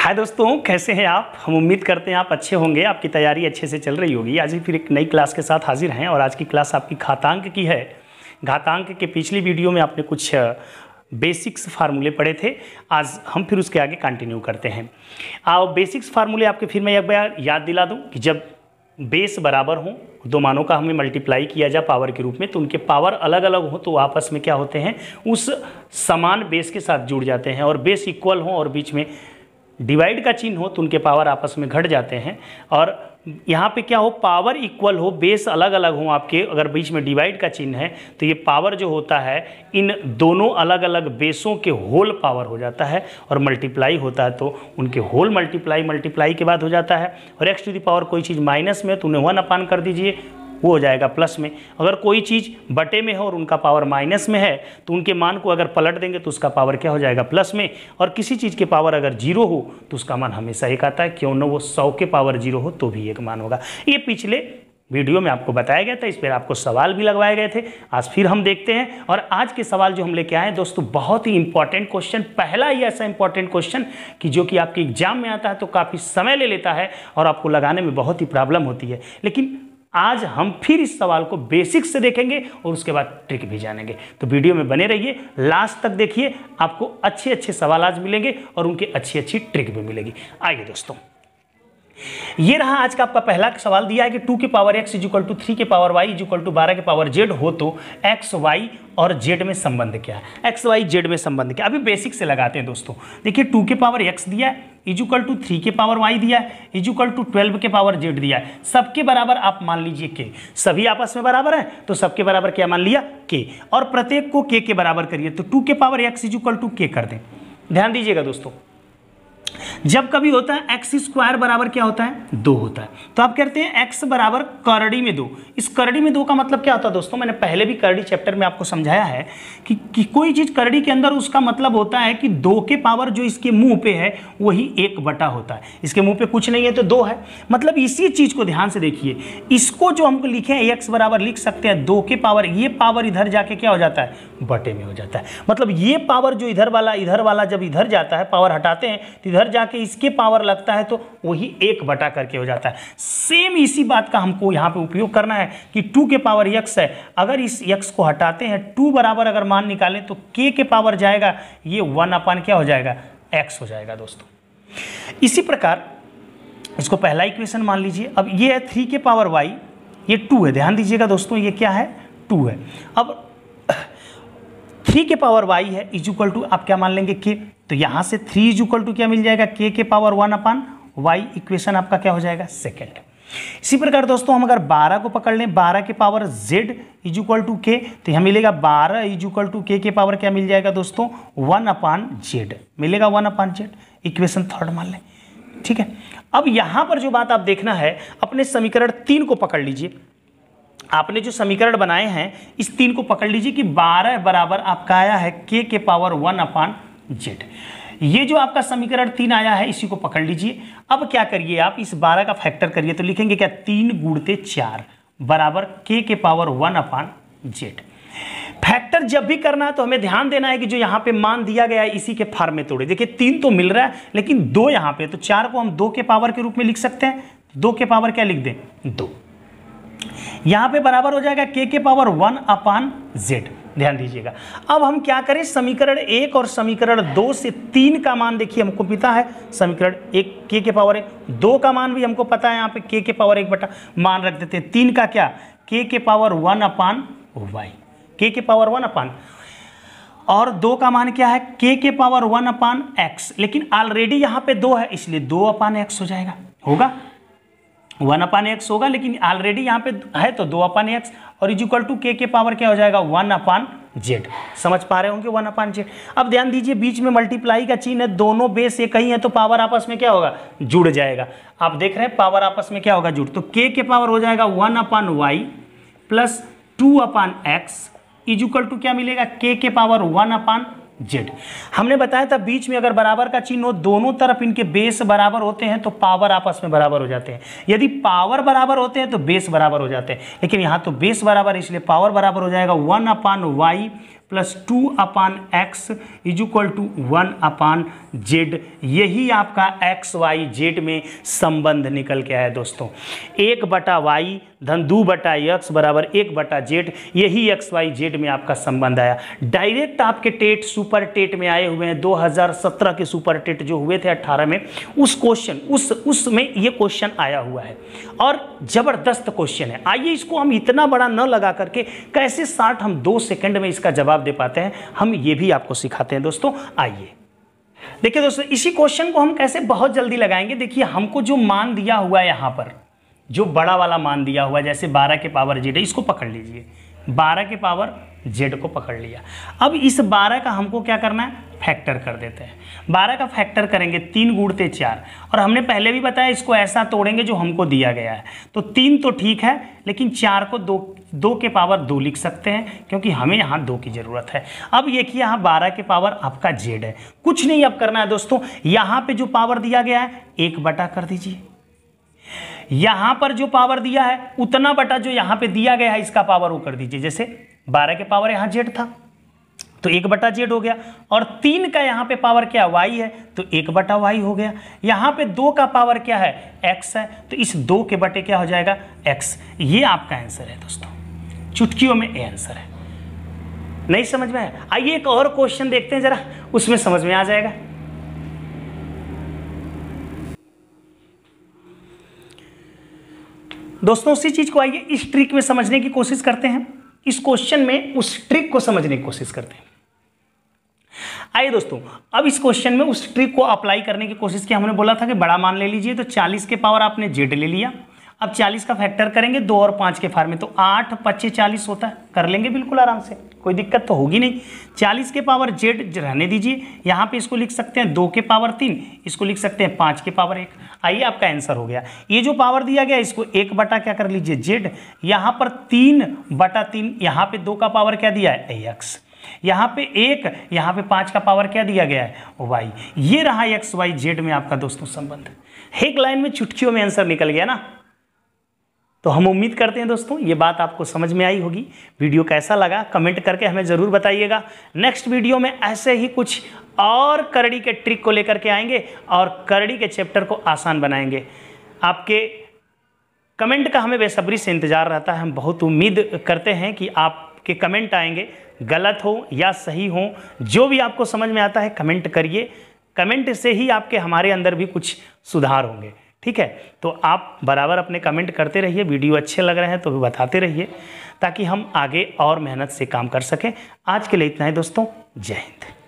हाय दोस्तों कैसे हैं आप हम उम्मीद करते हैं आप अच्छे होंगे आपकी तैयारी अच्छे से चल रही होगी आज ही फिर एक नई क्लास के साथ हाजिर हैं और आज की क्लास आपकी घातांक की है घातांक के पिछली वीडियो में आपने कुछ बेसिक्स फार्मूले पढ़े थे आज हम फिर उसके आगे कंटिन्यू करते हैं आओ बेसिक्स फार्मूले आपके फिर मैं एक बार याद दिला दूँ कि जब बेस बराबर हों दो मानों का हमें मल्टीप्लाई किया जाए पावर के रूप में तो उनके पावर अलग अलग हों तो आपस में क्या होते हैं उस समान बेस के साथ जुड़ जाते हैं और बेस इक्वल हों और बीच में डिवाइड का चिन्ह हो तो उनके पावर आपस में घट जाते हैं और यहाँ पे क्या हो पावर इक्वल हो बेस अलग अलग हो आपके अगर बीच में डिवाइड का चिन्ह है तो ये पावर जो होता है इन दोनों अलग अलग बेसों के होल पावर हो जाता है और मल्टीप्लाई होता है तो उनके होल मल्टीप्लाई मल्टीप्लाई के बाद हो जाता है और एक्स टू दी पावर कोई चीज़ माइनस में तो उन्हें वन अपान कर दीजिए वो हो जाएगा प्लस में अगर कोई चीज़ बटे में है और उनका पावर माइनस में है तो उनके मान को अगर पलट देंगे तो उसका पावर क्या हो जाएगा प्लस में और किसी चीज़ के पावर अगर जीरो हो तो उसका मान हमेशा एक आता है क्यों ना वो सौ के पावर जीरो हो तो भी एक मान होगा ये पिछले वीडियो में आपको बताया गया था इस पर आपको सवाल भी लगवाए गए थे आज फिर हम देखते हैं और आज के सवाल जो हम लेके आए हैं दोस्तों बहुत ही इंपॉर्टेंट क्वेश्चन पहला ही ऐसा इंपॉर्टेंट क्वेश्चन कि जो कि आपके एग्जाम में आता है तो काफ़ी समय ले लेता है और आपको लगाने में बहुत ही प्रॉब्लम होती है लेकिन आज हम फिर इस सवाल को बेसिक से देखेंगे और उसके बाद ट्रिक भी जानेंगे तो वीडियो में बने रहिए लास्ट तक देखिए आपको अच्छे अच्छे सवाल आज मिलेंगे और उनकी अच्छी अच्छी ट्रिक भी मिलेगी आइए दोस्तों ये रहा आज का आपका पहला सवाल दिया है कि टू के power x is equal to three के पावर वाई इज टू बारह के पावर जेड हो तो एक्स वाई और जेड में संबंध क्या है एक्स वाई जेड में संबंध क्या अभी बेसिक से लगाते हैं दोस्तों देखिए टू के पावर एक्स दिया है इजुकल टू थ्री के पावर वाई दिया है इजुकल टू ट्वेल्व के पावर जेड दिया है सबके बराबर आप मान लीजिए के सभी आपस में बराबर है तो सबके बराबर क्या मान लिया के और प्रत्येक को के के बराबर करिए तो टू के पावर एक्स इजुकल टू के कर दें ध्यान दीजिएगा दोस्तों जब कभी होता है एक्स स्क्वायर बराबर क्या होता है दो होता है तो आप कहते हैं एक्स बराबर करड़ी में दो इस करड़ी में दो का मतलब क्या होता है दोस्तों मैंने पहले भी करड़ी चैप्टर में आपको समझाया है कि, कि कोई चीज़ करड़ी के अंदर उसका मतलब होता है कि दो के पावर जो इसके मुंह पे है वही एक बटा होता है इसके मुंह पे कुछ नहीं है तो दो है मतलब इसी चीज़ को ध्यान से देखिए इसको जो हमको लिखे हैं एक्स बराबर लिख सकते हैं दो के पावर ये पावर इधर जाके क्या हो जाता है बटे में हो जाता है मतलब ये पावर जो इधर वाला इधर वाला जब इधर जाता है पावर हटाते हैं तो इधर जाके इसके पावर लगता है तो वही एक बटा करके हो जाता है सेम इसी बात का हमको यहाँ पे उपयोग करना है कि टू के पावर यक्स है अगर इस यक्स को हटाते हैं टू बराबर अगर मान निकालें तो के के पावर जाएगा ये वन अपान क्या हो जाएगा एक्स हो जाएगा दोस्तों इसी प्रकार इसको पहला इक्वेशन मान लीजिए अब ये है थ्री के पावर वाई ये टू है ध्यान दीजिएगा दोस्तों ये क्या है टू है अब थ्री के पावर वाई है इज इक्वल टू आप क्या मान लेंगे के तो यहाँ से थ्री इज इक्वल टू क्या मिल जाएगा के के power one upon y equation आपका क्या हो जाएगा सेकेंड इसी प्रकार दोस्तों हम अगर 12 को पकड़ लें 12 के power z is equal to k तो यहाँ मिलेगा 12 इज इक्वल टू के के पावर क्या मिल जाएगा दोस्तों वन अपान जेड मिलेगा one upon z equation third मान लें ठीक है अब यहां पर जो बात आप देखना है अपने समीकरण तीन को पकड़ लीजिए आपने जो समीकरण बनाए हैं इस तीन को पकड़ लीजिए कि बारह बराबर आपका आया है के के पावर वन अपान जेड ये जो आपका समीकरण तीन आया है इसी को पकड़ लीजिए अब क्या करिए आप इस बारह का फैक्टर करिए तो लिखेंगे क्या तीन गुड़ते चार बराबर के के power one upon z factor जब भी करना है तो हमें ध्यान देना है कि जो यहाँ पे मान दिया गया है इसी के फार में तोड़े देखिए तीन तो मिल रहा है लेकिन दो यहाँ पे तो चार को हम दो के पावर के रूप में लिख सकते हैं दो के पावर क्या लिख दें दो यहां पे बराबर हो जाएगा के के पावर वन अपान जेड ध्यान दीजिएगा अब हम क्या करें समीकरण एक और समीकरण दो से तीन का मान देखिए हमको पता है समीकरण एक के के पावर एक दो का मान भी हमको पता है यहां पे के के पावर एक बटा मान रख देते हैं तीन का क्या के के पावर वन अपान वाई के के पावर वन अपान और दो का मान क्या है के के पावर वन अपान एक्स लेकिन ऑलरेडी यहां पर दो है इसलिए दो अपान एक्स हो जाएगा होगा वन अपान एक्स होगा लेकिन ऑलरेडी यहाँ पे है तो दो अपान एक्स और इज इक्वल टू के के पावर क्या हो जाएगा वन अपान जेड समझ पा रहे होंगे वन अपान जेड अब ध्यान दीजिए बीच में मल्टीप्लाई का चीन है दोनों बेस एक ही है तो पावर आपस में क्या होगा जुड़ जाएगा आप देख रहे हैं पावर आपस में क्या होगा जुड़ तो के के पावर हो जाएगा one upon y plus two upon x is equal to क्या मिलेगा के के पावर वन अपान जेड हमने बताया था बीच में अगर बराबर का चिन्ह हो दोनों तरफ इनके बेस बराबर होते हैं तो पावर आपस में बराबर हो जाते हैं यदि पावर बराबर होते हैं तो बेस बराबर हो जाते हैं लेकिन यहाँ तो बेस बराबर है इसलिए पावर बराबर हो जाएगा one upon y plus two upon x is equal to one upon z यही आपका एक्स वाई जेड में संबंध निकल के आया दोस्तों एक बटा वाई धन दू बटा यक्स बराबर एक बटा जेट यही एक्स वाई जेड में आपका संबंध आया डायरेक्ट आपके टेट सुपर टेट में आए हुए हैं 2017 के सुपर टेट जो हुए थे 18 में उस क्वेश्चन उस उसमें ये क्वेश्चन आया हुआ है और ज़बरदस्त क्वेश्चन है आइए इसको हम इतना बड़ा न लगा करके कैसे साठ हम दो सेकेंड में इसका जवाब दे पाते हैं हम ये भी आपको सिखाते हैं दोस्तों आइए देखिए दोस्तों इसी क्वेश्चन को हम कैसे बहुत जल्दी लगाएंगे देखिए हमको जो मान दिया हुआ है यहां पर जो बड़ा वाला मान दिया हुआ है जैसे बारह के पावर जेड है इसको पकड़ लीजिए बारह के पावर जेड को पकड़ लिया अब इस बारह का हमको क्या करना है फैक्टर कर देते हैं बारह का फैक्टर करेंगे तीन गुड़ते चार और हमने पहले भी बताया इसको ऐसा तोड़ेंगे जो हमको दिया गया है तो तीन तो ठीक है लेकिन चार को दो दो के पावर दो लिख सकते हैं क्योंकि हमें यहाँ दो की ज़रूरत है अब ये कि यहाँ बारह के पावर आपका जेड है कुछ नहीं अब करना है दोस्तों यहाँ पर जो पावर दिया गया है एक बटा कर दीजिए यहां पर जो पावर दिया है उतना बटा जो यहां पे दिया गया है इसका पावर वो कर दीजिए जैसे बारह के पावर यहां जेड था तो एक बटा जेड हो गया और तीन का यहां पे पावर क्या वाई है तो एक बटा वाई हो गया यहां पे दो का पावर क्या है एक्स है तो इस दो के बटे क्या हो जाएगा एक्स ये आपका आंसर है दोस्तों चुटकियों में ये आंसर है नहीं समझ में आया आइए एक और क्वेश्चन देखते हैं जरा उसमें समझ में आ जाएगा दोस्तों उसी चीज़ को आइए इस ट्रिक में समझने की कोशिश करते हैं इस क्वेश्चन में उस ट्रिक को समझने की कोशिश करते हैं आइए दोस्तों अब इस क्वेश्चन में उस ट्रिक को अप्लाई करने की कोशिश की हमने बोला था कि बड़ा मान ले लीजिए तो 40 के पावर आपने जेड ले लिया अब 40 का फैक्टर करेंगे दो और पाँच के फार में तो आठ पच्चीस चालीस होता है कर लेंगे बिल्कुल आराम से कोई दिक्कत तो होगी नहीं 40 के पावर जेड रहने दीजिए यहाँ पे इसको लिख सकते हैं दो के पावर तीन इसको लिख सकते हैं पाँच के पावर एक आइए आपका आंसर हो गया ये जो पावर दिया गया इसको एक बटा क्या कर लीजिए जेड यहाँ पर तीन बटा तीन यहाँ पे दो का पावर क्या दिया है एक्स यहाँ पे एक यहाँ पे पाँच का पावर क्या दिया गया है वाई ये रहा एक्स वाई जेड में आपका दोस्तों संबंध एक लाइन में चुटकियों में आंसर निकल गया ना तो हम उम्मीद करते हैं दोस्तों ये बात आपको समझ में आई होगी वीडियो कैसा लगा कमेंट करके हमें ज़रूर बताइएगा नेक्स्ट वीडियो में ऐसे ही कुछ और करड़ी के ट्रिक को लेकर के आएंगे और करड़ी के चैप्टर को आसान बनाएंगे आपके कमेंट का हमें बेसब्री से इंतज़ार रहता है हम बहुत उम्मीद करते हैं कि आपके कमेंट आएंगे गलत हो या सही हो जो भी आपको समझ में आता है कमेंट करिए कमेंट से ही आपके हमारे अंदर भी कुछ सुधार होंगे ठीक है तो आप बराबर अपने कमेंट करते रहिए वीडियो अच्छे लग रहे हैं तो भी बताते रहिए ताकि हम आगे और मेहनत से काम कर सकें आज के लिए इतना ही दोस्तों जय हिंद